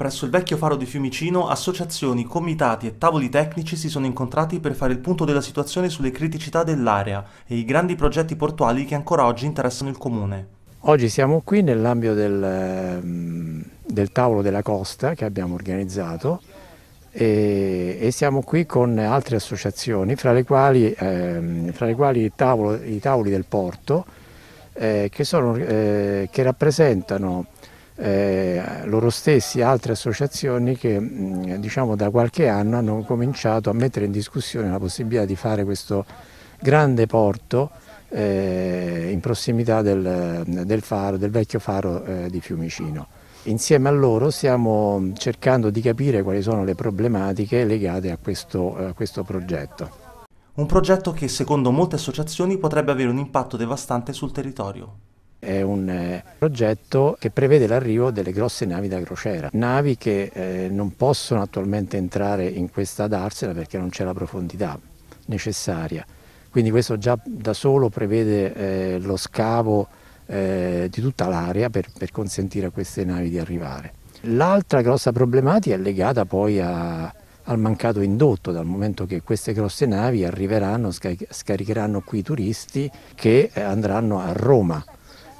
Presso il vecchio faro di Fiumicino, associazioni, comitati e tavoli tecnici si sono incontrati per fare il punto della situazione sulle criticità dell'area e i grandi progetti portuali che ancora oggi interessano il comune. Oggi siamo qui nell'ambito del, ehm, del, tavolo della costa che abbiamo organizzato e, e siamo qui con altre associazioni, fra le quali, eh, fra le quali tavolo, i tavoli del porto, eh, che, sono, eh, che rappresentano eh, loro stessi e altre associazioni che mh, diciamo da qualche anno hanno cominciato a mettere in discussione la possibilità di fare questo grande porto eh, in prossimità del, del, faro, del vecchio faro eh, di Fiumicino. Insieme a loro stiamo cercando di capire quali sono le problematiche legate a questo, a questo progetto. Un progetto che secondo molte associazioni potrebbe avere un impatto devastante sul territorio. È un eh, progetto che prevede l'arrivo delle grosse navi da crociera, navi che eh, non possono attualmente entrare in questa darsena perché non c'è la profondità necessaria. Quindi questo già da solo prevede eh, lo scavo di tutta l'area per, per consentire a queste navi di arrivare. L'altra grossa problematica è legata poi a, al mancato indotto, dal momento che queste grosse navi arriveranno, scaricheranno qui i turisti che andranno a Roma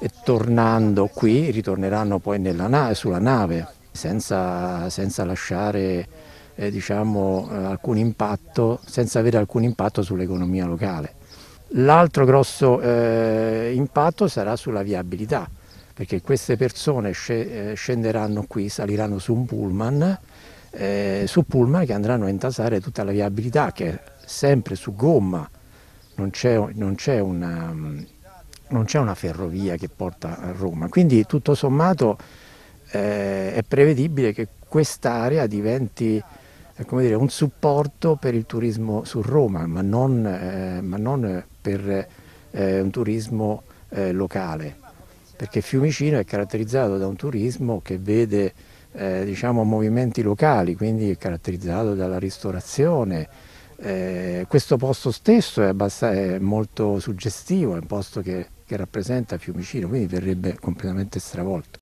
e tornando qui ritorneranno poi nave, sulla nave senza, senza lasciare eh, diciamo, eh, alcun impatto, senza avere alcun impatto sull'economia locale. L'altro grosso eh, impatto sarà sulla viabilità, perché queste persone eh, scenderanno qui, saliranno su un pullman, eh, su pullman che andranno a intasare tutta la viabilità che è sempre su gomma, non c'è una, non c'è una ferrovia che porta a Roma, quindi tutto sommato eh, è prevedibile che quest'area diventi eh, dire, un supporto per il turismo su Roma, ma non, eh, ma non per eh, un turismo eh, locale, perché Fiumicino è caratterizzato da un turismo che vede eh, diciamo, movimenti locali, quindi è caratterizzato dalla ristorazione, eh, questo posto stesso è, è, molto suggestivo, è un posto che, che rappresenta Fiumicino, quindi verrebbe completamente stravolto.